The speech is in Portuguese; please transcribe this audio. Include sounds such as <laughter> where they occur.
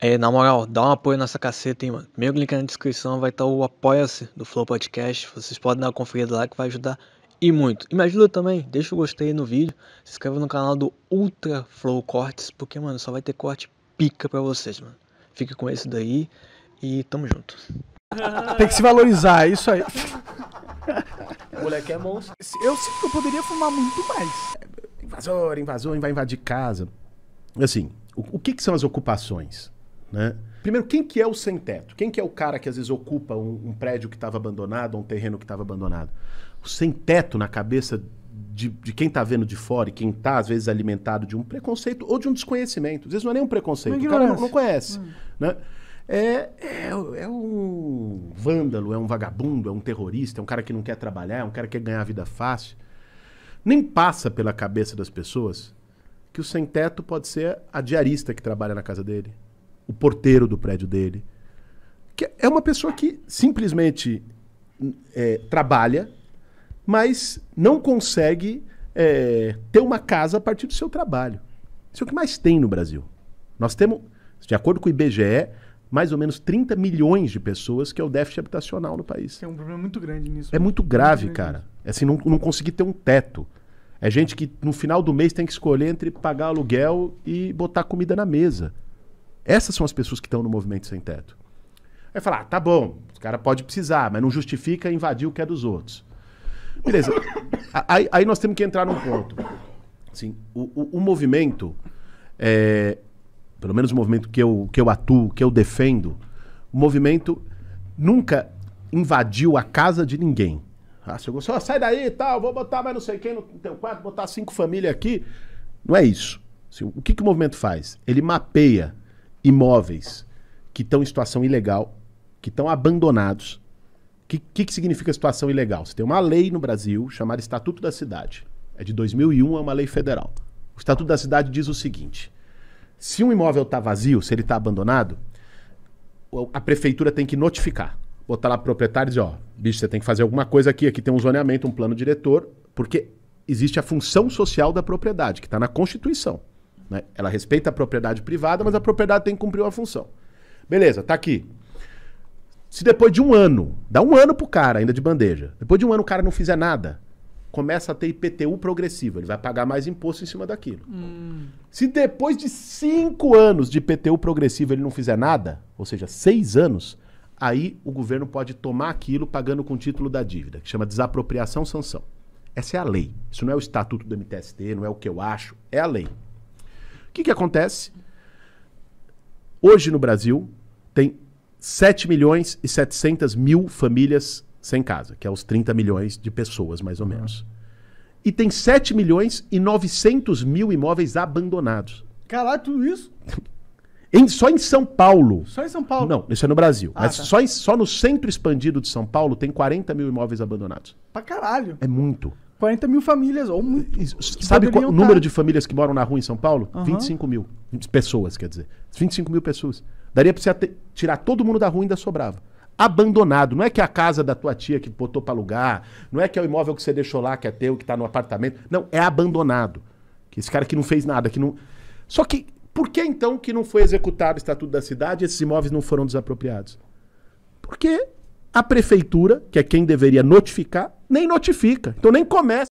É, na moral, dá um apoio nessa caceta, hein, mano. Primeiro link na descrição vai estar tá o Apoia-se do Flow Podcast. Vocês podem dar uma conferida lá que vai ajudar e muito. E me ajuda também, deixa o gostei no vídeo, se inscreva no canal do Ultra Flow Cortes, porque, mano, só vai ter corte pica pra vocês, mano. Fique com esse daí e tamo junto. Tem que se valorizar, é isso aí. O moleque é monstro. Eu sinto que eu poderia fumar muito mais. É, invasor, invasor, vai invadir casa. Assim, o, o que, que são as ocupações? né? Primeiro, quem que é o sem-teto? Quem que é o cara que às vezes ocupa um, um prédio que estava abandonado, um terreno que estava abandonado? O sem-teto na cabeça de, de quem está vendo de fora e quem está às vezes alimentado de um preconceito ou de um desconhecimento. Às vezes não é nem um preconceito, o cara não, não conhece, hum. né? É, é, é, um vândalo, é um vagabundo, é um terrorista, é um cara que não quer trabalhar, é um cara que quer ganhar a vida fácil. Nem passa pela cabeça das pessoas que o sem-teto pode ser a diarista que trabalha na casa dele, o porteiro do prédio dele. Que é uma pessoa que simplesmente é, trabalha, mas não consegue é, ter uma casa a partir do seu trabalho. Isso é o que mais tem no Brasil. Nós temos, de acordo com o IBGE, mais ou menos 30 milhões de pessoas que é o déficit habitacional no país. É um problema muito grande nisso. É né? muito grave, muito cara. É assim, não, não conseguir ter um teto. É gente que no final do mês tem que escolher entre pagar aluguel e botar comida na mesa. Essas são as pessoas que estão no movimento sem teto. Aí falar, ah, tá bom, os caras podem precisar, mas não justifica invadir o que é dos outros. Beleza. aí, aí, nós temos que entrar num ponto. Assim, o, o, o movimento, é, pelo menos o movimento que eu, que eu atuo, que eu defendo, o movimento nunca invadiu a casa de ninguém. Ah, eu só, sai daí e tal, vou botar mais não sei quem no teu quarto, botar cinco famílias aqui. Não é isso. Assim, o que, que o movimento faz? Ele mapeia imóveis que estão em situação ilegal, que estão abandonados. O que, que, que, significa situação ilegal? Você tem uma lei no Brasil chamada Estatuto da Cidade. É de 2001, é uma lei federal. O Estatuto da Cidade diz o seguinte: se um imóvel está vazio, se ele está abandonado, a prefeitura tem que notificar. Botar lá para o proprietário e dizer: ó, bicho, você tem que fazer alguma coisa aqui. Aqui tem um zoneamento, um plano diretor, porque existe a função social da propriedade, que está na Constituição. Né? Ela respeita a propriedade privada, mas a propriedade tem que cumprir uma função. Beleza, tá aqui. Se depois de um ano, dá um ano pro cara ainda de bandeja, depois de um ano o cara não fizer nada, começa a ter IPTU progressivo, ele vai pagar mais imposto em cima daquilo. Hum. Se depois de cinco anos de IPTU progressivo ele não fizer nada, ou seja, seis anos, aí o governo pode tomar aquilo pagando com o título da dívida, que chama desapropriação sanção. Essa é a lei. Isso não é o estatuto do MTST, não é o que eu acho, é a lei. O que, que acontece? Hoje no Brasil tem 7 milhões e 700 mil famílias sem casa, que é os 30 milhões de pessoas, mais ou uhum. menos. E tem 7 milhões e 900 mil imóveis abandonados. Caralho, tudo isso? <laughs> Em- só em São Paulo. Só em São Paulo? Não, isso é no Brasil. Ah, mas tá. só, em- só no centro expandido de São Paulo tem 40 mil imóveis abandonados. Pra caralho. É muito. 40 mil famílias, ou muito. Sabe qual o número de famílias que moram na rua em São Paulo? Uhum. 25 mil. Pessoas, quer dizer. 25 mil pessoas. Daria para você tirar todo mundo da rua e ainda sobrava. Abandonado. Não é que é a casa da tua tia que botou para alugar, não é que é o imóvel que você deixou lá, que é teu, que tá no apartamento. Não, é abandonado. Que esse cara que não fez nada, que não. Só que, por que então que não foi executado o Estatuto da Cidade e esses imóveis não foram desapropriados? Porque a prefeitura, que é quem deveria notificar, nem notifica. Então nem começa.